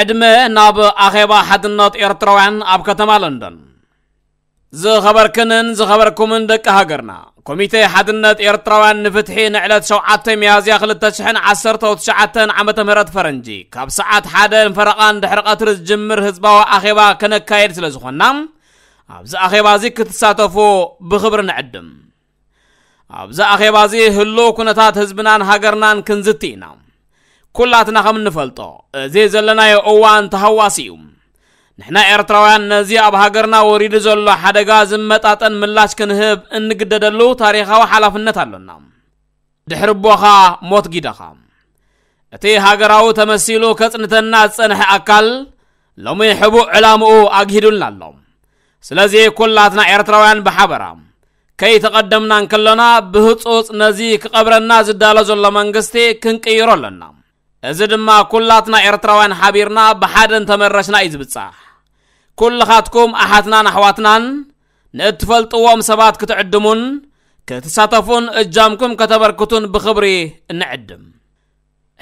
ዕድመ ናብ ኣኼባ ሓድነት ኤርትራውያን ኣብ ከተማ ለንደን ዝኸበርክንን ዝኸበርኩምን ደቂ ሃገርና ኮሚቴ ሓድነት ኤርትራውያን ንፍትሒ ንዕለት 7 መያዝያ 2019 ዓ ም ፈረንጂ ካብ ሰዓት ሓደ ንፈረቓን ድሕሪ ቀትሪ ዝጅምር ህዝባዊ ኣኼባ ከነካየድ ስለ ዝኾና ኣብዚ ኣኼባ እዚ ክትሳተፉ ብኽብሪ ንዕድም ኣብዚ ኣኼባ እዚ ህሉ ኩነታት ህዝብናን ሃገርናን ክንዝቲ ኢና ኩላትና ከም እንፈልጦ እዚ ዘለናዮ እዋን ተሃዋሲ እዩ ንሕና ኤርትራውያን ነዚ ኣብ ሃገርና ወሪዱ ዘሎ ሓደጋ ዝመጣጠን ምላሽ ክንህብ እንግደደሉ ታሪኻዊ ሓላፍነት ኣሎና ድሕሪ ቦኻ ሞት ጊደኻ እቲ ሃገራዊ ተመሲሉ ከጽንተና ዝጸንሐ ኣካል ሎሚ ሕቡእ ዕላምኡ ኣግሂዱልና ኣሎ ስለዚ ኵላትና ኤርትራውያን ብሓበራ ከይተቐደምናን ከለና ብህጹጽ ነዚ ክቐብረና ዝዳሎ ዘሎ መንግስቲ ክንቅይሮ ኣለና ازد ما كلاتنا ارتراوان حبيرنا بحادن تمرشنا ازبتسا كل خاتكم احاتنا نحواتنا نتفل طوام سبات كتعدمون كتساتفون اجامكم كتبركتون بخبري نعدم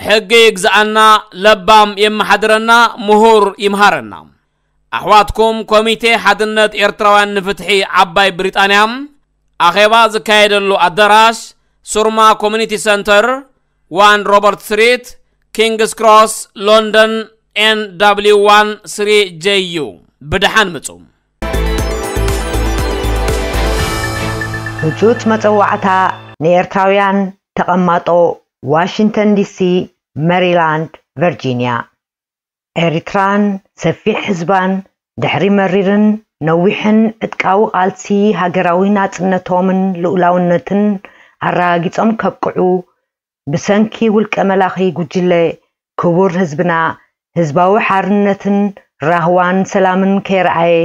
حقي يقزعنا لبام يم يمحدرنا مهور يم هارنا احواتكم كوميتي حدنت ارتراوان نفتحي عباي بريطانيا اخيبا زكايدلو الدراش سورما كوميونيتي سنتر وان روبرت ستريت ኪንግስ ክሮስ ሎንደን ኤን ዳብሊው ዋን ስሪ ጄዩ ብድሓን ምፁ ህፁፅ መፀዋዕታ ንኤርትራውያን ተቐማጦ ዋሽንግተን ዲሲ መሪላንድ ቨርጂንያ ኤሪትራን ሰፊሕ ህዝባን ድሕሪ መሪርን ነዊሕን ዕጥቃዊ ቓልሲ ሃገራዊ ናፅነቶምን ልኡላውነትን ኣረጋጊፆም ከብቅዑ ብሰንኪ ውልቀ መላኺ ጉጅለ ክቡር ህዝብና ህዝባዊ ሓርነትን ራህዋን ሰላምን ከይረኣየ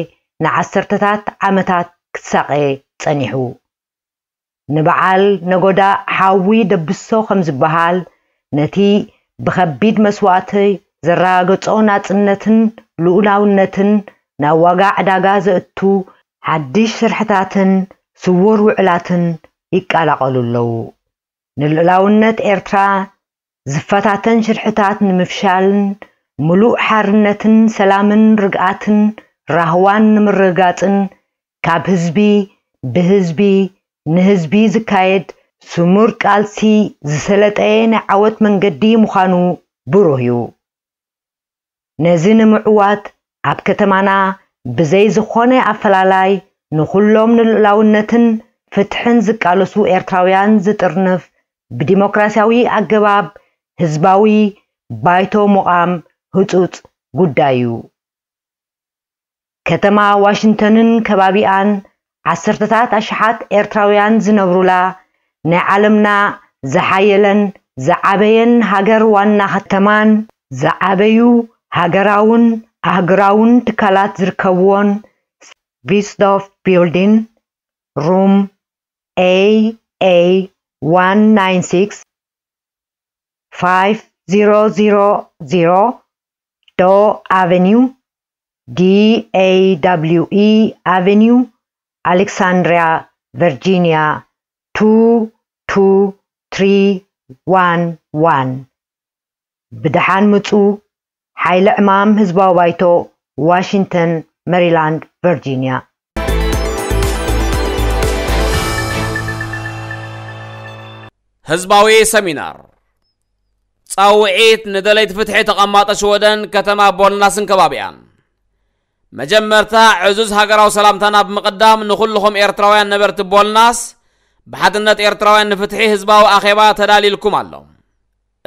ንዓሰርተታት ዓመታት ክትሳቀ ጸኒሑ ንበዓል ነጎዳ ሓዊ ደብሶ ከም ዝበሃል ነቲ ብከቢድ መስዋእቲ ዘረጋገጾ ናጽነትን ልኡላውነትን ናብ ዋጋ ዕዳጋ ዘእቱ ሓድሽ ስርሕታትን ስውር ውዕላትን ይቃላቐሉ ኣለዉ ንልዕላውነት ኤርትራ ዝፈታተን ሽርሕታት ንምፍሻልን ሙሉእ ሓርነትን ሰላምን ርግኣትን ራህዋን ንምርጋፅን ካብ ህዝቢ ብህዝቢ ንህዝቢ ዝካየድ ስሙር ቃልሲ ዝሰለጠየ ናይ ዓወት መንገዲ ምዃኑ ብሩህ እዩ ነዚ ንምዕዋት ኣብ ከተማና ብዘይ ዝኾነ ኣፈላላይ ንኹሎም ንልዕላውነትን ፍትሕን ዝቃለሱ ኤርትራውያን ዝጥርንፍ ብዲሞክራሲያዊ ኣገባብ ህዝባዊ ባይቶ ምቓም ህፁፅ ጉዳይ እዩ ከተማ ዋሽንተንን ከባቢኣን ዓሰርተታት ኣሽሓት ኤርትራውያን ዝነብሩላ ናይ ዓለምና ዝሓየለን ዝዓበየን ሃገር ዋና ከተማን ዝዓበዩ ሃገራውን ኣህግራውን ትካላት ዝርከብዎን ቪስቶፍ ቢልዲን ሩም ኤ ኤ one nine six five zero zero zero Doe Avenue D A W E Avenue Alexandria Virginia two two three one one Bdahan Mutsu Haila Imam Hizbawaito Washington Maryland Virginia ህዝባዊ ሰሚናር ጻውዒት ንደለይቲ ፍትሒ ተቐማጠች ወደን ከተማ ቦልናስን ከባቢያን መጀመርታ ዕዙዝ ሃገራዊ ሰላምታና ብምቕዳም ንኹልኹም ኤርትራውያን ነበርቲ ቦልናስ ብሓድነት ኤርትራውያን ንፍትሒ ህዝባዊ ኣኼባ ተዳሊልኩም ኣሎ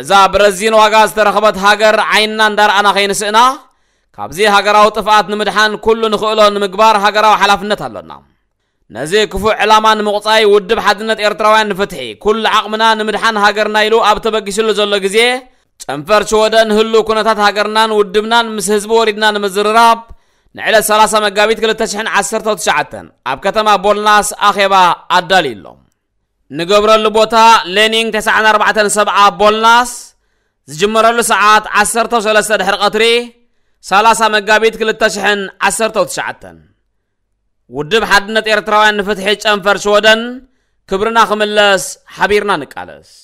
እዛ ብረዚን ዋጋ ዝተረኸበት ሃገር ዓይንና እንዳረኣና ኸይንስእና ካብዚ ሃገራዊ ጥፍኣት ንምድሓን ኩሉ ንኽእሎ ንምግባር ሃገራዊ ሓላፍነት ኣሎና نزي كفو علامان مقصاي ودب حدنت ارتروان فتحي كل عقمنا نمدحان هاجرنا يلو ابتبقي شلو زلو قزيه تنفر شودن هلو كنتات هاجرنا ودبنا نمس هزبو ريدنا نمز نعلى سلاسة مقابيت كل تشحن عسر تشعتن اب كتما بولناس اخيبا ادالي اللوم نقبر اللبوتا لينينغ تسعنا اربعة سبعة بولناس زجمر اللو ساعات عسر تشحن عسر تشعتن ودب حدنا تيرتراوان فتحي أنفر شودن كبرنا خملاس حبيرنا نكالس